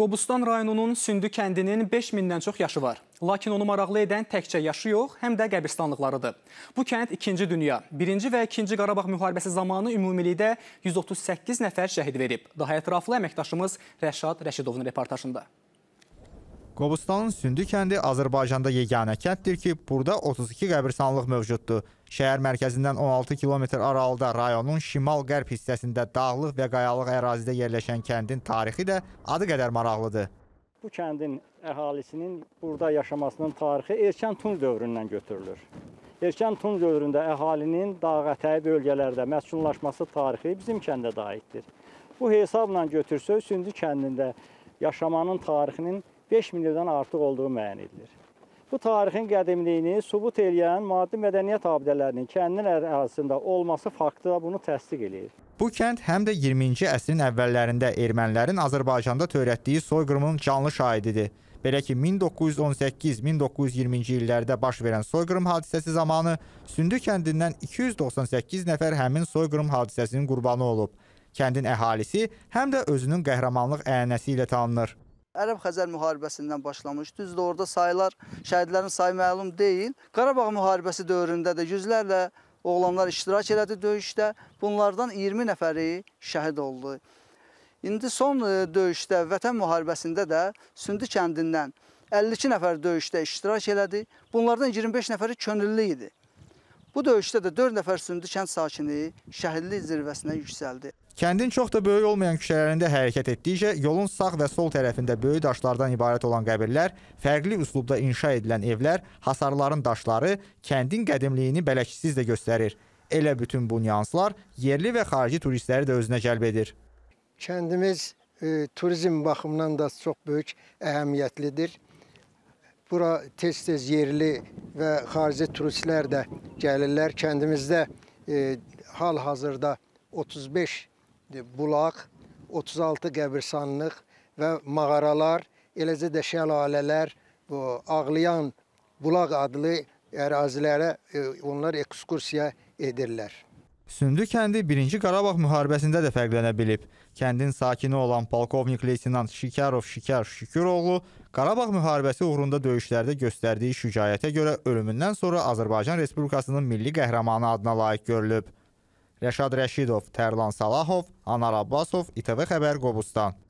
Qobustan rayonunun Sündü kəndinin 5000-dən çox yaşı var. Lakin onu maraqlı edən təkcə yaşı yox, həm də qəbristanlıqlarıdır. Bu kənd 2-ci dünya, 1-ci və 2-ci Qarabağ müharibəsi zamanı ümumilikdə 138 nəfər şəhid verib. Daha ətraflı əməkdaşımız Rəşad Rəşidovun reportajında. Qobustanın Sündü kəndi Azərbaycanda yeganə kənddir ki, burada 32 qəbirstanlıq mövcuddur. Şəhər mərkəzindən 16 kilometr aralıda rayonun şimal-qərb hissəsində dağlıq və qayalıq ərazidə yerləşən kəndin tarixi də adı qədər maraqlıdır. Bu kəndin əhalisinin burada yaşamasının tarixi erkən tun dövründən götürülür. Erkən tun dövründə əhalinin dağətəyi bölgələrdə məskunlaşması tarixi bizim kəndə də aiddir. Bu hesabla götürsək, Sündü kəndində yaşamanın tarixinin 5000 ildən artıq olduğu müəyyən edilir. Bu tarixin qədimliyini sübut edən maddi mədəniyyət abidələrinin kəndin ərazisində olması faktı da bunu təsdiq eləyir. Bu kənd həm də 20-ci əsrin əvvəllərində ermənilərin Azərbaycanda törətdiyi soyqırımın canlı şahididir. Belə ki, 1918-1920-ci illərdə baş verən soyqırım hadisəsi zamanı Sündü kəndindən 298 nəfər həmin soyqırım hadisəsinin qurbanı olub. Kəndin əhalisi həm də özünün qəhrəmanlıq ənənəsi ilə tanınır. Ərəb-Xəzər müharibəsindən başlamış. Düzdür, orada sayılar, şəhidlərin sayı məlum deyil. Qarabağ müharibəsi dövründə də yüzlərlə oğlanlar iştirak elədi döyüşdə. Bunlardan 20 nəfəri şəhid oldu. İndi son e, döyüşdə, vətən müharibəsində də Sündü kəndindən 52 nəfər döyüşdə iştirak elədi. Bunlardan 25 nəfəri könüllü idi. Bu döyüşdə də 4 nəfər Sündü kənd sakini şəhidlik zirvəsinə yüksəldi. Kəndin çox da böyük olmayan küçələrində hərəkət etdikcə yolun sağ və sol tərəfində böyük daşlardan ibarət olan qəbirlər, fərqli üslubda inşa edilən evlər, hasarların daşları kəndin qədimliyini bələksisiz də göstərir. Elə bütün bu nüanslar yerli və xarici turistləri də özünə cəlb edir. Kəndimiz e, turizm baxımından da çox böyük əhəmiyyətlidir. Bura tez-tez yerli və xarici turistlər də gəlirlər. Kəndimizdə e, hal-hazırda 35 bulaq, 36 qəbirstanlıq və mağaralar, eləcə də şəlalələr, ağlayan bulaq adlı ərazilərə e, onlar ekskursiya edirlər. Sündü kəndi 1-ci Qarabağ müharibəsində də fərqlənə bilib. Kəndin sakini olan polkovnik leytinant Şikarov Şikar Şüküroğlu Qarabağ müharibəsi uğrunda döyüşlərdə göstərdiyi şücaətə görə ölümündən sonra Azərbaycan Respublikasının milli qəhrəmanı adına layiq görülüb. Rəşad Rəşidov, Tərlan Salahov, Anar Abbasov, İTV Xəbər Qobustan.